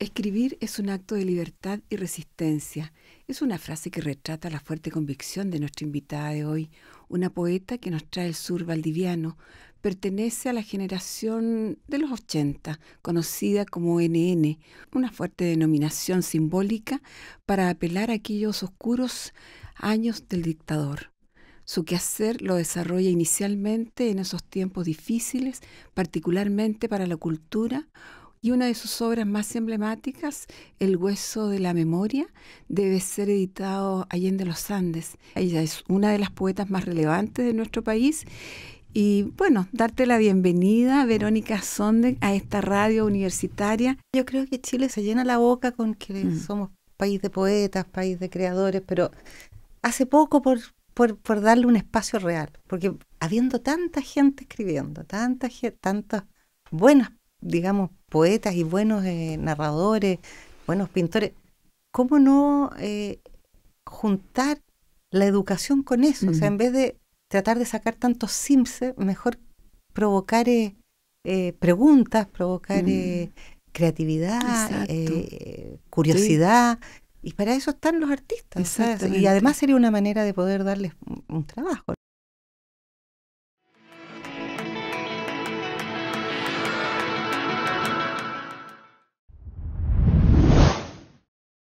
Escribir es un acto de libertad y resistencia. Es una frase que retrata la fuerte convicción de nuestra invitada de hoy, una poeta que nos trae el sur valdiviano. Pertenece a la generación de los 80, conocida como NN, una fuerte denominación simbólica para apelar a aquellos oscuros años del dictador. Su quehacer lo desarrolla inicialmente en esos tiempos difíciles, particularmente para la cultura, y una de sus obras más emblemáticas, El hueso de la memoria, debe ser editado Allende los Andes. Ella es una de las poetas más relevantes de nuestro país y bueno, darte la bienvenida, Verónica Sonde, a esta radio universitaria. Yo creo que Chile se llena la boca con que mm. somos país de poetas, país de creadores, pero hace poco por, por, darle un espacio real, porque habiendo tanta gente escribiendo, tanta tantas buenas digamos, poetas y buenos eh, narradores, buenos pintores, ¿cómo no eh, juntar la educación con eso? O sea, en vez de tratar de sacar tantos sims, eh, mejor provocar preguntas, provocar mm. creatividad, curiosidad. Y para eso están los artistas. Y además sería una manera de poder darles un trabajo.